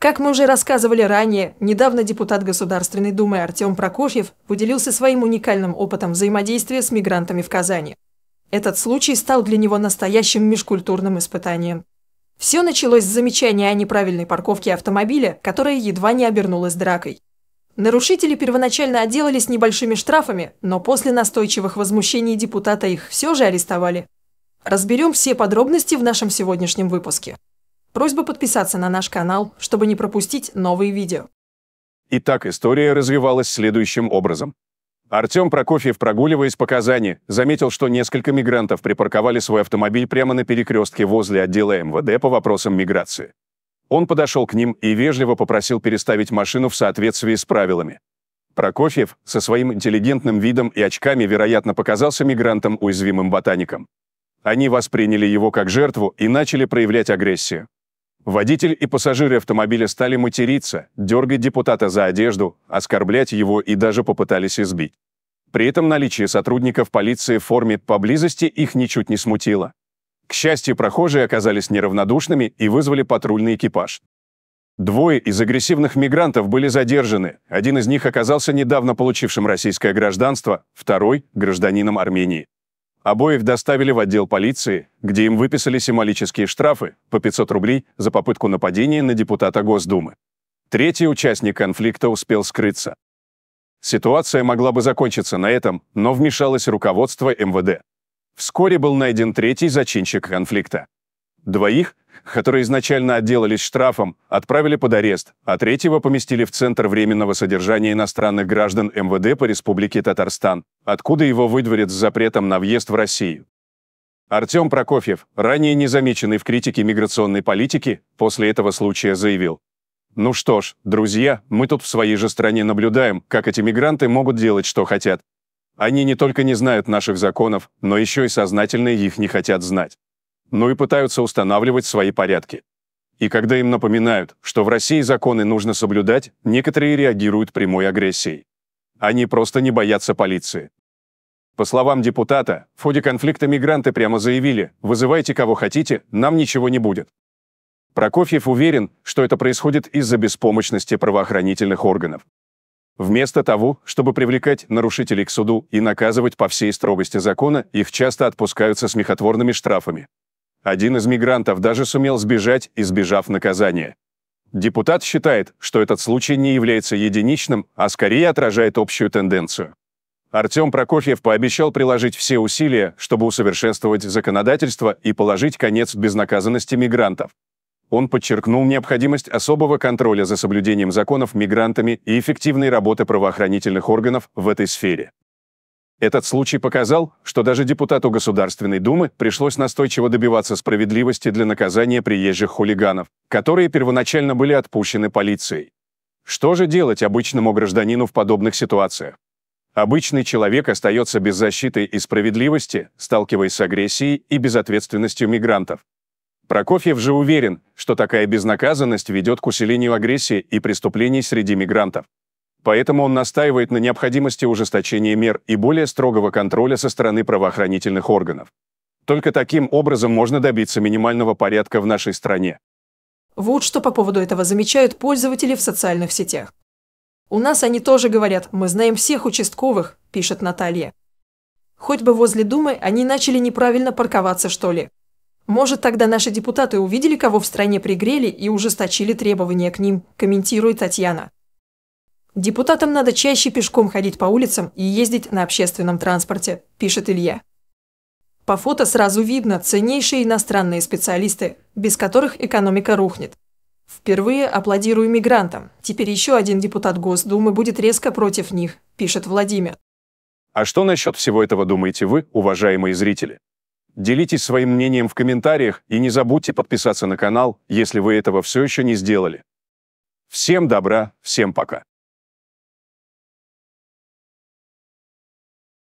Как мы уже рассказывали ранее, недавно депутат Государственной Думы Артем Прокофьев поделился своим уникальным опытом взаимодействия с мигрантами в Казани. Этот случай стал для него настоящим межкультурным испытанием. Все началось с замечания о неправильной парковке автомобиля, которая едва не обернулась дракой. Нарушители первоначально отделались небольшими штрафами, но после настойчивых возмущений депутата их все же арестовали. Разберем все подробности в нашем сегодняшнем выпуске. Просьба подписаться на наш канал, чтобы не пропустить новые видео. Итак, история развивалась следующим образом. Артем Прокофьев, прогуливаясь по Казани, заметил, что несколько мигрантов припарковали свой автомобиль прямо на перекрестке возле отдела МВД по вопросам миграции. Он подошел к ним и вежливо попросил переставить машину в соответствии с правилами. Прокофьев со своим интеллигентным видом и очками, вероятно, показался мигрантам уязвимым ботаником. Они восприняли его как жертву и начали проявлять агрессию. Водитель и пассажиры автомобиля стали материться, дергать депутата за одежду, оскорблять его и даже попытались избить. При этом наличие сотрудников полиции в форме поблизости их ничуть не смутило. К счастью, прохожие оказались неравнодушными и вызвали патрульный экипаж. Двое из агрессивных мигрантов были задержаны. Один из них оказался недавно получившим российское гражданство, второй – гражданином Армении. Обоих доставили в отдел полиции, где им выписали символические штрафы по 500 рублей за попытку нападения на депутата Госдумы. Третий участник конфликта успел скрыться. Ситуация могла бы закончиться на этом, но вмешалось руководство МВД. Вскоре был найден третий зачинщик конфликта. Двоих которые изначально отделались штрафом, отправили под арест, а третьего поместили в Центр временного содержания иностранных граждан МВД по Республике Татарстан, откуда его выдворят с запретом на въезд в Россию. Артем Прокофьев, ранее незамеченный в критике миграционной политики, после этого случая заявил, ну что ж, друзья, мы тут в своей же стране наблюдаем, как эти мигранты могут делать, что хотят. Они не только не знают наших законов, но еще и сознательно их не хотят знать но и пытаются устанавливать свои порядки. И когда им напоминают, что в России законы нужно соблюдать, некоторые реагируют прямой агрессией. Они просто не боятся полиции. По словам депутата, в ходе конфликта мигранты прямо заявили «вызывайте кого хотите, нам ничего не будет». Прокофьев уверен, что это происходит из-за беспомощности правоохранительных органов. Вместо того, чтобы привлекать нарушителей к суду и наказывать по всей строгости закона, их часто отпускают со смехотворными штрафами. Один из мигрантов даже сумел сбежать, избежав наказания. Депутат считает, что этот случай не является единичным, а скорее отражает общую тенденцию. Артем Прокофьев пообещал приложить все усилия, чтобы усовершенствовать законодательство и положить конец безнаказанности мигрантов. Он подчеркнул необходимость особого контроля за соблюдением законов мигрантами и эффективной работы правоохранительных органов в этой сфере. Этот случай показал, что даже депутату Государственной Думы пришлось настойчиво добиваться справедливости для наказания приезжих хулиганов, которые первоначально были отпущены полицией. Что же делать обычному гражданину в подобных ситуациях? Обычный человек остается без защиты и справедливости, сталкиваясь с агрессией и безответственностью мигрантов. Прокофьев же уверен, что такая безнаказанность ведет к усилению агрессии и преступлений среди мигрантов. Поэтому он настаивает на необходимости ужесточения мер и более строгого контроля со стороны правоохранительных органов. Только таким образом можно добиться минимального порядка в нашей стране. Вот что по поводу этого замечают пользователи в социальных сетях. «У нас они тоже говорят, мы знаем всех участковых», – пишет Наталья. «Хоть бы возле Думы они начали неправильно парковаться, что ли. Может, тогда наши депутаты увидели, кого в стране пригрели и ужесточили требования к ним», – комментирует Татьяна. Депутатам надо чаще пешком ходить по улицам и ездить на общественном транспорте, пишет Илья. По фото сразу видно ценнейшие иностранные специалисты, без которых экономика рухнет. Впервые аплодирую мигрантам. Теперь еще один депутат Госдумы будет резко против них, пишет Владимир. А что насчет всего этого думаете вы, уважаемые зрители? Делитесь своим мнением в комментариях и не забудьте подписаться на канал, если вы этого все еще не сделали. Всем добра, всем пока.